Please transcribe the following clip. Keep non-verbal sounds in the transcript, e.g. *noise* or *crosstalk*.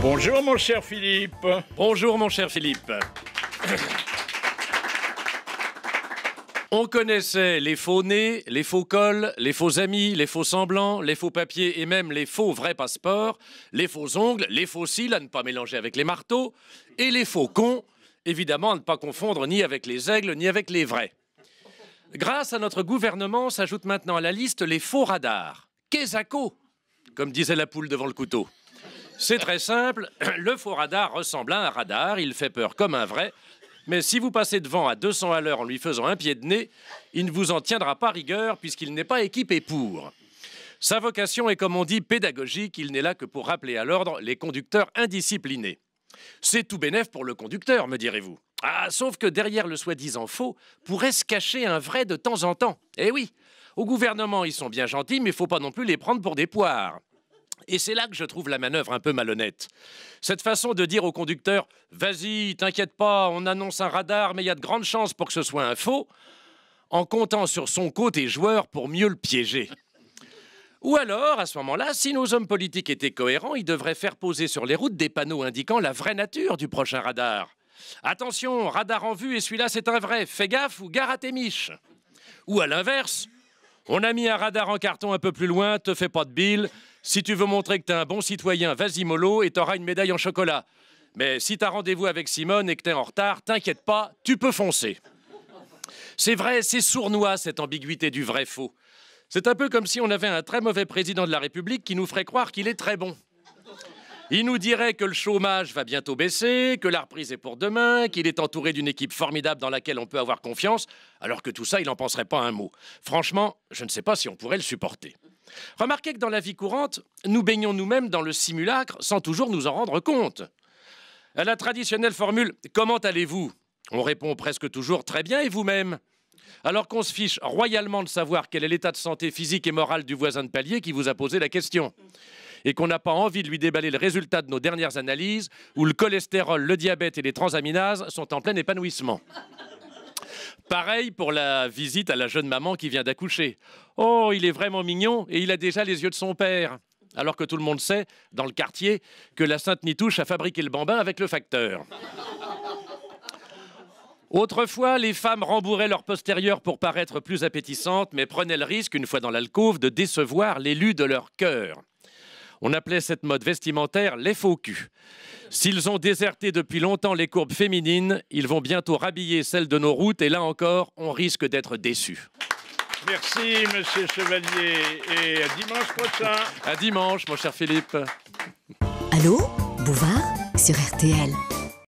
Bonjour mon cher Philippe. Bonjour mon cher Philippe. On connaissait les faux nez, les faux cols, les faux amis, les faux semblants, les faux papiers et même les faux vrais passeports, les faux ongles, les faux cils à ne pas mélanger avec les marteaux, et les faux cons, évidemment à ne pas confondre ni avec les aigles ni avec les vrais. Grâce à notre gouvernement s'ajoutent maintenant à la liste les faux radars. Quesaco, comme disait la poule devant le couteau. C'est très simple, *clears throat* le faux radar ressemble à un radar, il fait peur comme un vrai, mais si vous passez devant à 200 à l'heure en lui faisant un pied de nez, il ne vous en tiendra pas rigueur puisqu'il n'est pas équipé pour. Sa vocation est, comme on dit, pédagogique, il n'est là que pour rappeler à l'ordre les conducteurs indisciplinés. C'est tout bénef pour le conducteur, me direz-vous. Ah, sauf que derrière le soi-disant faux pourrait se cacher un vrai de temps en temps. Eh oui, au gouvernement, ils sont bien gentils, mais il faut pas non plus les prendre pour des poires. Et c'est là que je trouve la manœuvre un peu malhonnête. Cette façon de dire au conducteur Vas-y, t'inquiète pas, on annonce un radar, mais il y a de grandes chances pour que ce soit un faux, en comptant sur son côté joueur pour mieux le piéger. Ou alors, à ce moment-là, si nos hommes politiques étaient cohérents, ils devraient faire poser sur les routes des panneaux indiquant la vraie nature du prochain radar. Attention, radar en vue et celui-là c'est un vrai, fais gaffe ou gare à tes miches. Ou à l'inverse, on a mis un radar en carton un peu plus loin, te fais pas de billes, si tu veux montrer que t'es un bon citoyen, vas-y mollo et t'auras une médaille en chocolat. Mais si t'as rendez-vous avec Simone et que t'es en retard, t'inquiète pas, tu peux foncer. C'est vrai, c'est sournois cette ambiguïté du vrai-faux. C'est un peu comme si on avait un très mauvais président de la République qui nous ferait croire qu'il est très bon. Il nous dirait que le chômage va bientôt baisser, que la reprise est pour demain, qu'il est entouré d'une équipe formidable dans laquelle on peut avoir confiance, alors que tout ça, il n'en penserait pas un mot. Franchement, je ne sais pas si on pourrait le supporter. Remarquez que dans la vie courante, nous baignons nous-mêmes dans le simulacre sans toujours nous en rendre compte. À la traditionnelle formule Comment allez-vous On répond presque toujours Très bien et vous-même alors qu'on se fiche royalement de savoir quel est l'état de santé physique et morale du voisin de palier qui vous a posé la question, et qu'on n'a pas envie de lui déballer le résultat de nos dernières analyses, où le cholestérol, le diabète et les transaminases sont en plein épanouissement. Pareil pour la visite à la jeune maman qui vient d'accoucher. Oh, il est vraiment mignon et il a déjà les yeux de son père. Alors que tout le monde sait, dans le quartier, que la Sainte Nitouche a fabriqué le bambin avec le facteur. Autrefois, les femmes rembourraient leur postérieur pour paraître plus appétissantes, mais prenaient le risque, une fois dans l'alcôve, de décevoir l'élu de leur cœur. On appelait cette mode vestimentaire les faux culs. S'ils ont déserté depuis longtemps les courbes féminines, ils vont bientôt rhabiller celles de nos routes et là encore, on risque d'être déçus. Merci, monsieur Chevalier, et à dimanche prochain. À dimanche, mon cher Philippe. Allô Bouvard sur RTL.